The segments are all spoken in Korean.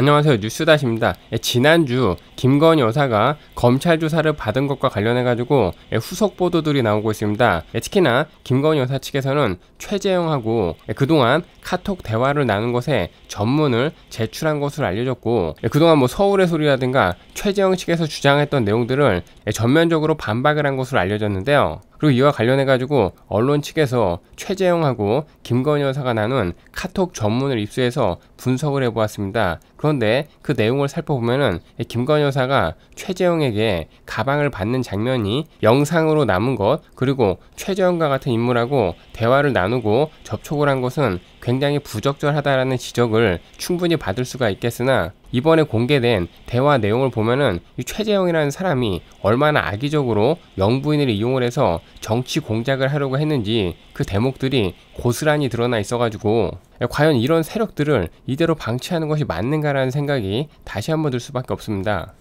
안녕하세요. 뉴스다시입니다. 예, 지난주 김건희 여사가 검찰 조사를 받은 것과 관련해가지고 예, 후속 보도들이 나오고 있습니다. 예, 특히나 김건희 여사 측에서는 최재형하고 예, 그동안 카톡 대화를 나눈 것에 전문을 제출한 것으로 알려졌고 예, 그동안 뭐 서울의 소리라든가 최재형 측에서 주장했던 내용들을 예, 전면적으로 반박을 한 것으로 알려졌는데요. 그리고 이와 관련해 가지고 언론 측에서 최재형하고 김건희 여사가 나눈 카톡 전문을 입수해서 분석을 해보았습니다. 그런데 그 내용을 살펴보면은 김건희 여사가 최재형에게 가방을 받는 장면이 영상으로 남은 것 그리고 최재형과 같은 인물하고 대화를 나누고 접촉을 한 것은 굉장히 부적절하다라는 지적을 충분히 받을 수가 있겠으나 이번에 공개된 대화 내용을 보면은 이 최재형이라는 사람이 얼마나 악의적으로 영부인을 이용을 해서 정치 공작을 하려고 했는지 그 대목들이 고스란히 드러나 있어가지고 예, 과연 이런 세력들을 이대로 방치하는 것이 맞는가라는 생각이 다시 한번 들 수밖에 없습니다.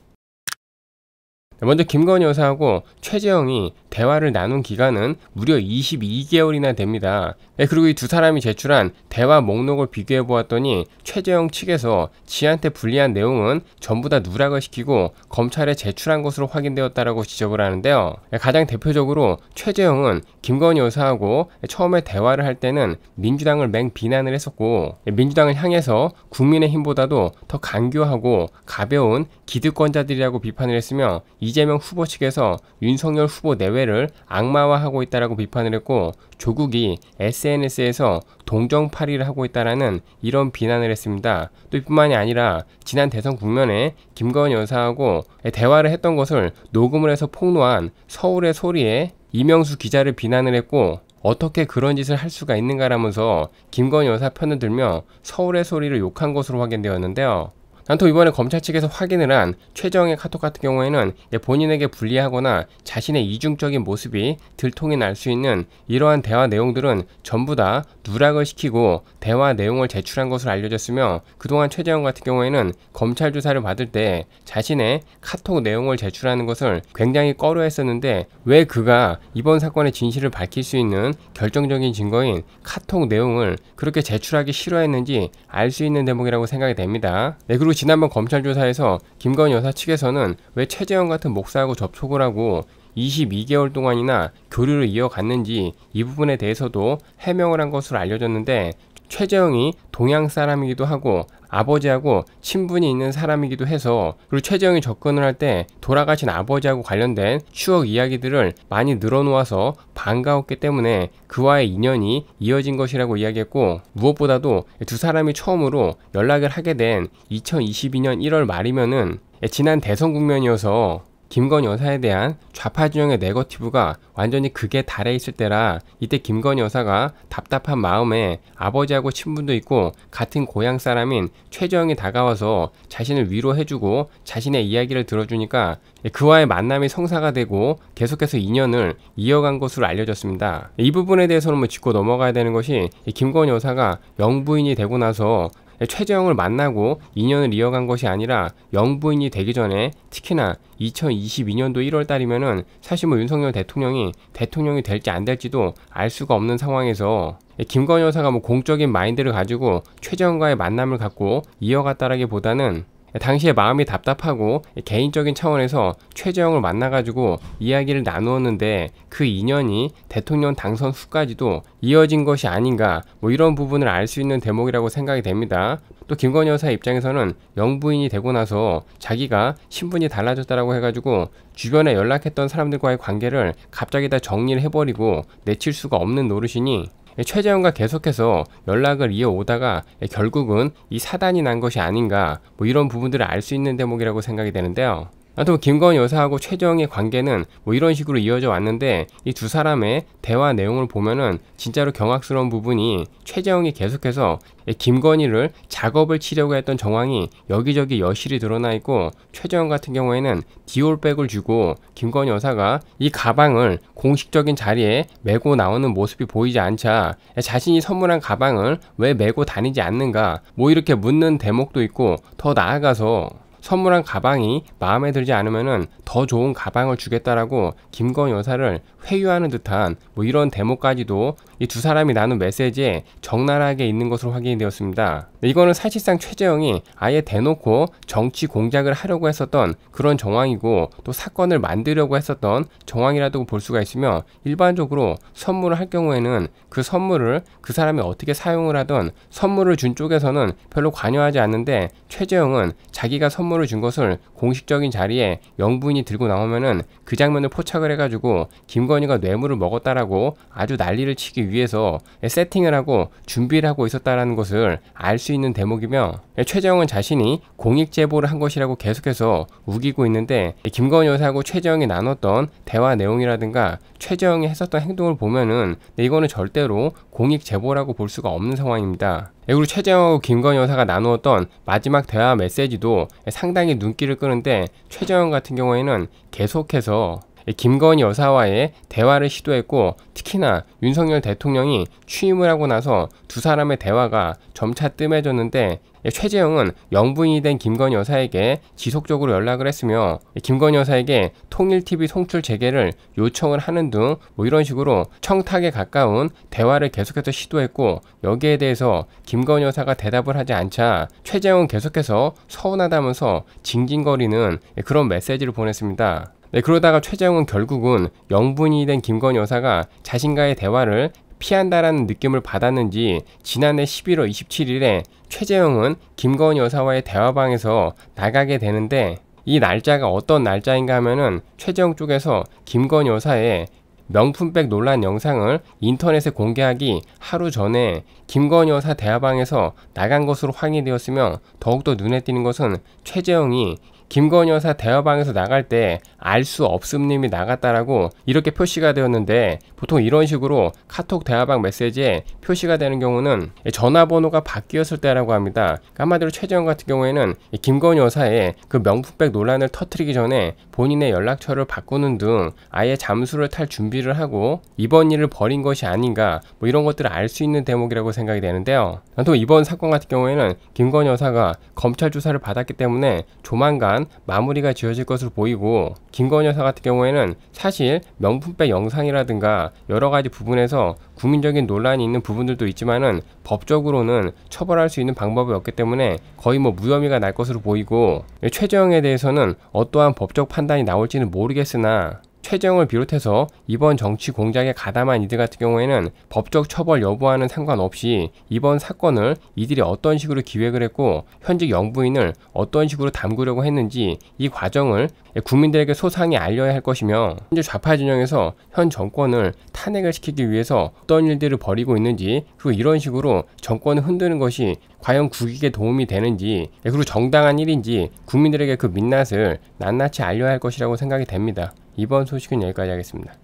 네, 먼저 김건희 여사하고 최재형이 대화를 나눈 기간은 무려 22개월이나 됩니다. 네, 그리고 이 두 사람이 제출한 대화 목록을 비교해 보았더니 최재형 측에서 지한테 불리한 내용은 전부 다 누락을 시키고 검찰에 제출한 것으로 확인되었다라고 지적을 하는데요. 네, 가장 대표적으로 최재형은 김건희 여사하고 처음에 대화를 할 때는 민주당을 맹 비난을 했었고 민주당을 향해서 국민의힘보다도 더 간교하고 가벼운 기득권자들이라고 비판을 했으며 이재명 후보 측에서 윤석열 후보 내외를 악마화하고 있다라고 비판을 했고 조국이 SNS에서 동정파리를 하고 있다라는 이런 비난을 했습니다. 또 이뿐만이 아니라 지난 대선 국면에 김건희 여사하고 대화를 했던 것을 녹음을 해서 폭로한 서울의 소리에 이명수 기자를 비난을 했고 어떻게 그런 짓을 할 수가 있는가라면서 김건희 여사 편을 들며 서울의 소리를 욕한 것으로 확인되었는데요. 단또 이번에 검찰 측에서 확인을 한 최정의 카톡 같은 경우에는 본인에게 불리하거나 자신의 이중적인 모습이 들통이 날 수 있는 이러한 대화 내용들은 전부 다 누락을 시키고 대화 내용을 제출한 것으로 알려졌으며 그동안 최재형 같은 경우에는 검찰 조사를 받을 때 자신의 카톡 내용을 제출하는 것을 굉장히 꺼려했었는데 왜 그가 이번 사건의 진실을 밝힐 수 있는 결정적인 증거인 카톡 내용을 그렇게 제출하기 싫어했는지 알 수 있는 대목이라고 생각이 됩니다. 네 그리고 지난번 검찰 조사에서 김건희 여사 측에서는 왜 최재형 같은 목사하고 접촉을 하고 22개월 동안이나 교류를 이어갔는지 이 부분에 대해서도 해명을 한 것으로 알려졌는데 최재형이 동양 사람이기도 하고 아버지하고 친분이 있는 사람이기도 해서 그리고 최재형이 접근을 할 때 돌아가신 아버지하고 관련된 추억 이야기들을 많이 늘어놓아서 반가웠기 때문에 그와의 인연이 이어진 것이라고 이야기했고 무엇보다도 두 사람이 처음으로 연락을 하게 된 2022년 1월 말이면은 지난 대선 국면이어서 김건희 여사에 대한 좌파 진영의 네거티브가 완전히 극에 달해 있을 때라 이때 김건희 여사가 답답한 마음에 아버지하고 친분도 있고 같은 고향 사람인 최정이 다가와서 자신을 위로해주고 자신의 이야기를 들어주니까 예, 그와의 만남이 성사가 되고 계속해서 인연을 이어간 것으로 알려졌습니다. 이 부분에 대해서는 뭐 짚고 넘어가야 되는 것이 김건희 여사가 영부인이 되고 나서 최재형을 만나고 인연을 이어간 것이 아니라 영부인이 되기 전에 특히나 2022년도 1월 달이면은 사실 뭐 윤석열 대통령이 대통령이 될지 안 될지도 알 수가 없는 상황에서 김건희 여사가 뭐 공적인 마인드를 가지고 최재형과의 만남을 갖고 이어갔다라기보다는 당시에 마음이 답답하고 개인적인 차원에서 최재형을 만나가지고 이야기를 나누었는데 그 인연이 대통령 당선 후까지도 이어진 것이 아닌가 뭐 이런 부분을 알 수 있는 대목이라고 생각이 됩니다. 또 김건희 여사 입장에서는 영부인이 되고 나서 자기가 신분이 달라졌다라고 해가지고 주변에 연락했던 사람들과의 관계를 갑자기 다 정리를 해버리고 내칠 수가 없는 노릇이니 예, 최재원과 계속해서 연락을 이어오다가 예, 결국은 이 사단이 난 것이 아닌가 뭐 이런 부분들을 알 수 있는 대목이라고 생각이 되는데요. 아무튼 또 뭐 김건 여사하고 최정의 관계는 뭐 이런 식으로 이어져 왔는데 이 두 사람의 대화 내용을 보면은 진짜로 경악스러운 부분이 최정이 계속해서 김건희를 작업을 치려고 했던 정황이 여기저기 여실히 드러나 있고 최정 같은 경우에는 디올백을 주고 김건희 여사가 이 가방을 공식적인 자리에 메고 나오는 모습이 보이지 않자 자신이 선물한 가방을 왜 메고 다니지 않는가 뭐 이렇게 묻는 대목도 있고 더 나아가서 선물한 가방이 마음에 들지 않으면더 좋은 가방을 주겠다라고 김건 여사를 회유하는 듯한 뭐 이런 대목까지도 이두 사람이 나눈 메시지에 적나라하게 있는 것으로 확인이 되었습니다. 네, 이거는 사실상 최재형이 아예 대놓고 정치 공작을 하려고 했었던 그런 정황이고 또 사건을 만들려고 했었던 정황이라도볼 수가 있으며 일반적으로 선물을 할 경우에는 그 선물을 그 사람이 어떻게 사용을 하던 선물을 준 쪽에서는 별로 관여하지 않는데 최재형은 자기가 선물을 준 것을 공식적인 자리에 영부인이 들고 나오면은 그 장면을 포착을 해가지고 김건희가 뇌물을 먹었다라고 아주 난리를 치기 위해서 세팅을 하고 준비를 하고 있었다라는 것을 알 수 있는 대목이며 최재형은 자신이 공익 제보를 한 것이라고 계속해서 우기고 있는데 김건희 여사하고 최재형이 나눴던 대화 내용이라든가 최재형이 했었던 행동을 보면은 네, 이거는 절대로 공익 제보라고 볼 수가 없는 상황입니다. 예, 그리고 최재형하고 김건희 여사가 나누었던 마지막 대화 메시지도 상당히 눈길을 끄는데 최재형 같은 경우에는 계속해서 김건희 여사와의 대화를 시도했고 특히나 윤석열 대통령이 취임을 하고 나서 두 사람의 대화가 점차 뜸해졌는데 최재형은 영부인이 된 김건희 여사에게 지속적으로 연락을 했으며 김건희 여사에게 통일TV 송출 재개를 요청을 하는 등 뭐 이런 식으로 청탁에 가까운 대화를 계속해서 시도했고 여기에 대해서 김건희 여사가 대답을 하지 않자 최재형은 계속해서 서운하다면서 징징거리는 그런 메시지를 보냈습니다. 네, 그러다가 최재형은 결국은 영분이 된 김건희 여사가 자신과의 대화를 피한다라는 느낌을 받았는지 지난해 11월 27일에 최재형은 김건희 여사와의 대화방에서 나가게 되는데 이 날짜가 어떤 날짜인가 하면은 최재형 쪽에서 김건희 여사의 명품백 논란 영상을 인터넷에 공개하기 하루 전에 김건희 여사 대화방에서 나간 것으로 확인되었으며 더욱더 눈에 띄는 것은 최재형이 김건희 여사 대화방에서 나갈 때 알 수 없음님이 나갔다라고 이렇게 표시가 되었는데 보통 이런 식으로 카톡 대화방 메시지에 표시가 되는 경우는 전화번호가 바뀌었을 때라고 합니다. 그러니까 한마디로 최재형 같은 경우에는 김건희 여사의 그 명품백 논란을 터뜨리기 전에 본인의 연락처를 바꾸는 등 아예 잠수를 탈 준비를 하고 이번 일을 벌인 것이 아닌가 뭐 이런 것들을 알 수 있는 대목이라고 생각이 되는데요. 또 이번 사건 같은 경우에는 김건희 여사가 검찰 조사를 받았기 때문에 조만간 또한 마무리가 지어질 것으로 보이고 김건 여사 같은 경우에는 사실 명품백 영상이라든가 여러 가지 부분에서 국민적인 논란이 있는 부분들도 있지만은 법적으로는 처벌할 수 있는 방법이 없기 때문에 거의 뭐 무혐의가 날 것으로 보이고 예, 최재형에 대해서는 어떠한 법적 판단이 나올지는 모르겠으나 최정을 비롯해서 이번 정치 공작에 가담한 이들 같은 경우에는 법적 처벌 여부와는 상관없이 이번 사건을 이들이 어떤 식으로 기획을 했고 현직 영부인을 어떤 식으로 담그려고 했는지 이 과정을 국민들에게 소상히 알려야 할 것이며 현재 좌파 진영에서 현 정권을 탄핵을 시키기 위해서 어떤 일들을 벌이고 있는지 그리고 이런 식으로 정권을 흔드는 것이 과연 국익에 도움이 되는지 예, 그리고 정당한 일인지 국민들에게 그 민낯을 낱낱이 알려야 할 것이라고 생각이 됩니다. 이번 소식은 여기까지 하겠습니다.